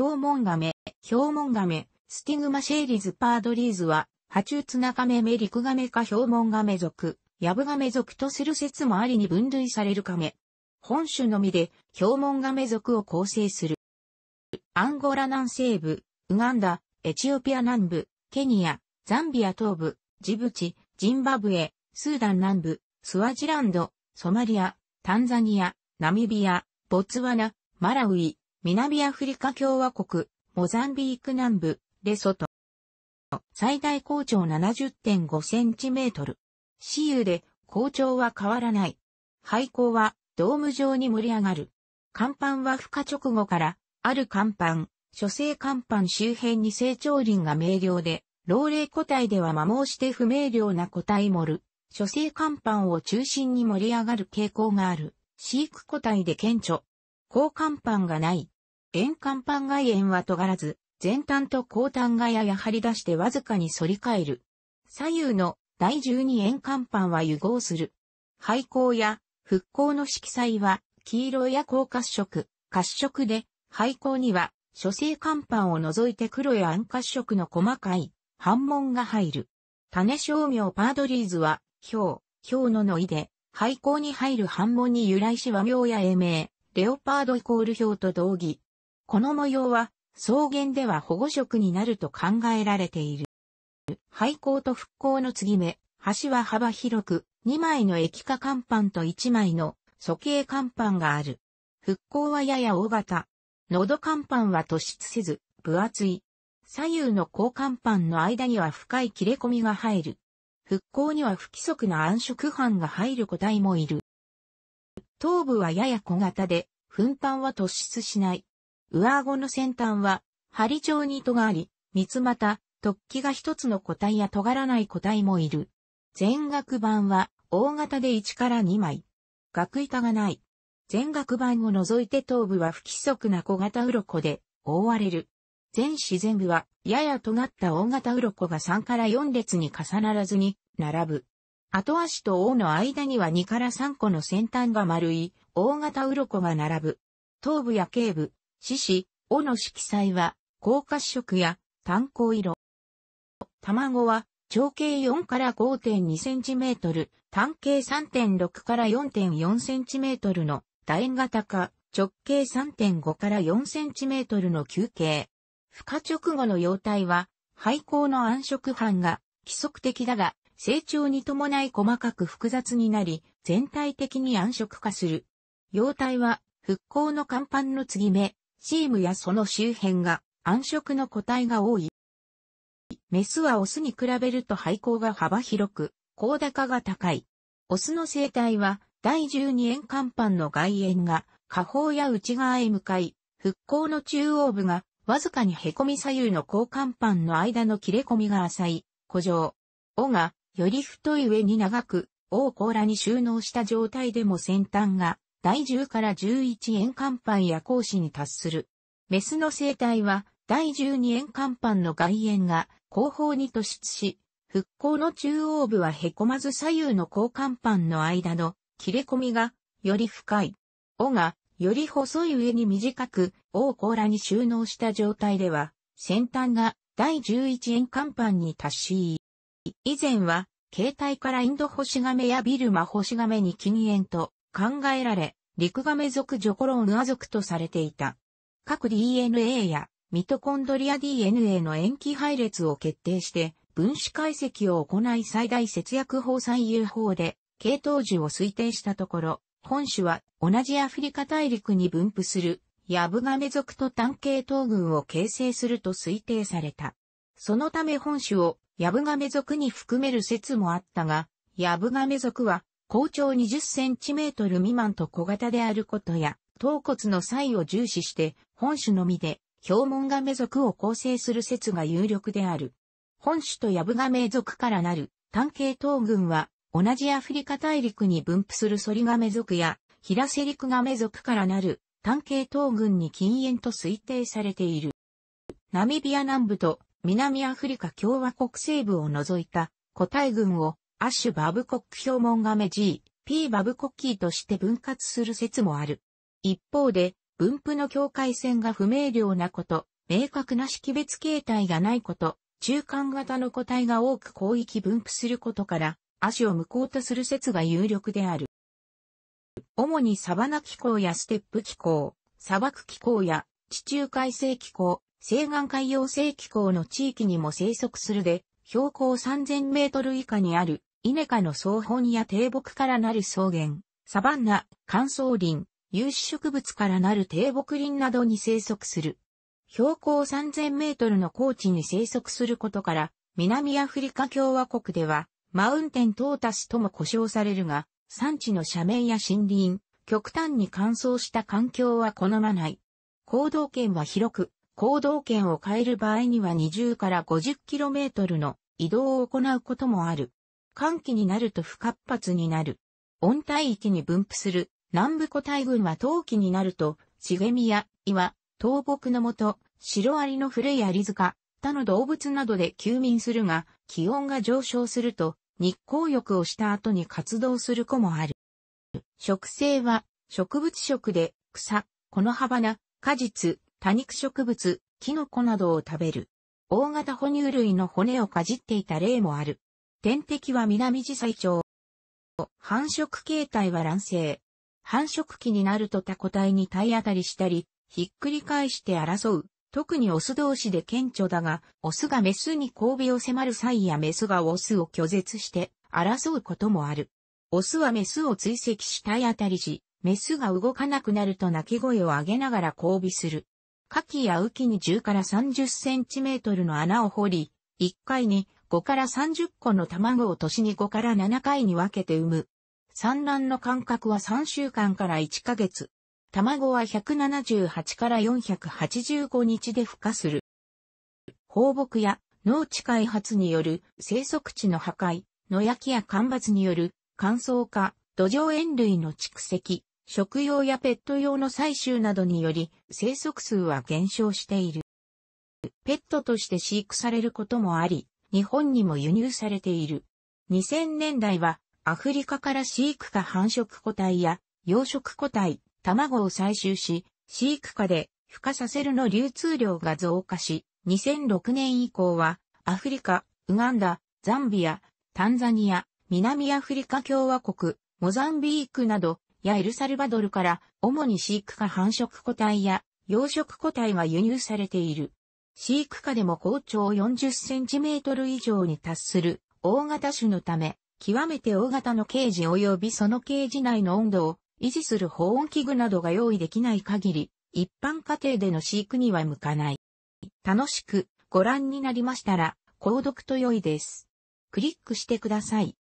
ヒョウモンガメ、ヒョウモンガメ、スティグマシェイリズパードリーズは、ハチュウツナガメメリクガメかヒョウモンガメ属、ヤブガメ属とする説もありに分類されるカメ。本種のみで、ヒョウモンガメ属を構成する。アンゴラ南西部、ウガンダ、エチオピア南部、ケニア、ザンビア東部、ジブチ、ジンバブエ、スーダン南部、スワジランド、ソマリア、タンザニア、ナミビア、ボツワナ、マラウイ、南アフリカ共和国、モザンビーク南部、レソト。最大高潮70.5センチメートル。私有で高潮は変わらない。廃校はドーム状に盛り上がる。甲板は孵化直後から、ある甲板、諸生甲板周辺に成長林が明瞭で、老齢個体では摩耗して不明瞭な個体もる。諸生甲板を中心に盛り上がる傾向がある。飼育個体で顕著、高甲板がない。円甲板外縁は尖らず、前端と後端がやや張り出してわずかに反り返る。左右の第十二円甲板は融合する。廃校や復興の色彩は黄色や高褐色、褐色で、廃校には諸星甲板を除いて黒や暗褐色の細かい反紋が入る。種商名パードリーズは、表、表ののいで、廃校に入る反紋に由来し和名や英名、レオパードイコール表と同義。この模様は、草原では保護色になると考えられている。廃校と復興の継ぎ目、橋は幅広く、2枚の液化甲板と1枚の素形甲板がある。復興はやや大型。喉甲板は突出せず、分厚い。左右の高甲板の間には深い切れ込みが入る。復興には不規則な暗色斑が入る個体もいる。頭部はやや小型で、噴端は突出しない。上顎の先端は、針状に糸があり、三つ股、突起が一つの個体や尖らない個体もいる。全額板は、大型で1から2枚。額板がない。全額板を除いて頭部は不規則な小型鱗で覆われる。全自然部は、やや尖った大型鱗が3から4列に重ならずに並ぶ。後足と尾の間には2から3個の先端が丸い、大型鱗が並ぶ。頭部や頸部、四肢、尾の色彩は、高褐色や炭鉱色。卵は、長径4から5.2センチメートル、単径3.6から4.4センチメートルの楕円型か、直径3.5から4センチメートルの球形。孵化直後の幼体は、廃校の暗色斑が規則的だが、成長に伴い細かく複雑になり、全体的に暗色化する。様態は、復興の甲板の継ぎ目、シームやその周辺が暗色の個体が多い。メスはオスに比べると廃光が幅広く、高高が高い。オスの生態は、第12円甲板の外縁が、下方や内側へ向かい、復興の中央部が、わずかに凹み左右の高甲板の間の切れ込みが浅い、古城。尾が、より太い上に長く、大甲羅に収納した状態でも先端が、第10から11円間板や格子に達する。メスの生態は、第12円間板の外縁が後方に突出し、復興の中央部は凹まず左右の交換板の間の切れ込みがより深い。尾がより細い上に短く、大甲羅に収納した状態では、先端が第11円間板に達し以前は、携帯からインドホシガメやビルマホシガメに禁煙と考えられ、陸ガメ族ジョコロンア族とされていた。各 DNA やミトコンドリア DNA の塩基配列を決定して、分子解析を行い最大節約法最優法で、系統樹を推定したところ、本種は同じアフリカ大陸に分布する、ヤブガメ族と単系統群を形成すると推定された。そのため本種をヤブガメ族に含める説もあったが、ヤブガメ族は、高長20センチメートル未満と小型であることや、頭骨の際を重視して、本種のみで、標門ガメ族を構成する説が有力である。本種とヤブガメ族からなる、単系統群は、同じアフリカ大陸に分布するソリガメ族や、ヒラセリクガメ族からなる、単系統群に禁煙と推定されている。ナミビア南部と南アフリカ共和国西部を除いた個体群をアッシュ・バブコック表門亀 G、P・ バブコッキーとして分割する説もある。一方で、分布の境界線が不明瞭なこと、明確な識別形態がないこと、中間型の個体が多く広域分布することから、アシュを無効とする説が有力である。主にサバナ気候やステップ気候、砂漠気候や地中海性気候、西岸海洋性気候の地域にも生息するで、標高3000メートル以下にある、イネ科の草本や低木からなる草原、サバンナ、乾燥林、有種植物からなる低木林などに生息する。標高3000メートルの高地に生息することから、南アフリカ共和国では、マウンテントータスとも呼称されるが、産地の斜面や森林、極端に乾燥した環境は好まない。行動圏は広く、行動圏を変える場合には20から 50km の移動を行うこともある。寒気になると不活発になる。温帯域に分布する南部古大群は冬季になると、茂みや岩、倒木のもと、シロアリの古いアリ塚、他の動物などで休眠するが、気温が上昇すると、日光浴をした後に活動する子もある。植生は、植物食で、草、この葉花、果実、多肉植物、キノコなどを食べる。大型哺乳類の骨をかじっていた例もある。天敵は南地最長。繁殖形態は卵生。繁殖期になると他個体に体当たりしたり、ひっくり返して争う。特にオス同士で顕著だが、オスがメスに交尾を迫る際やメスがオスを拒絶して争うこともある。オスはメスを追跡し体当たりし、メスが動かなくなると鳴き声を上げながら交尾する。夏季や浮きに10から30センチメートルの穴を掘り、1回に5から30個の卵を年に5から7回に分けて産む。産卵の間隔は3週間から1ヶ月。卵は178から485日で孵化する。放牧や農地開発による生息地の破壊、野焼きや干ばつによる乾燥化、土壌塩類の蓄積、食用やペット用の採集などにより生息数は減少している。ペットとして飼育されることもあり、日本にも輸入されている。2000年代はアフリカから飼育下繁殖個体や養殖個体、卵を採集し、飼育下で孵化させるの流通量が増加し、2006年以降はアフリカ、ウガンダ、ザンビア、タンザニア、南アフリカ共和国、モザンビークなどやエルサルバドルから主に飼育下繁殖個体や養殖個体が輸入されている。飼育下でも高長40センチメートル以上に達する大型種のため、極めて大型のケージ及びそのケージ内の温度を維持する保温器具などが用意できない限り、一般家庭での飼育には向かない。楽しくご覧になりましたら、購読と良いです。クリックしてください。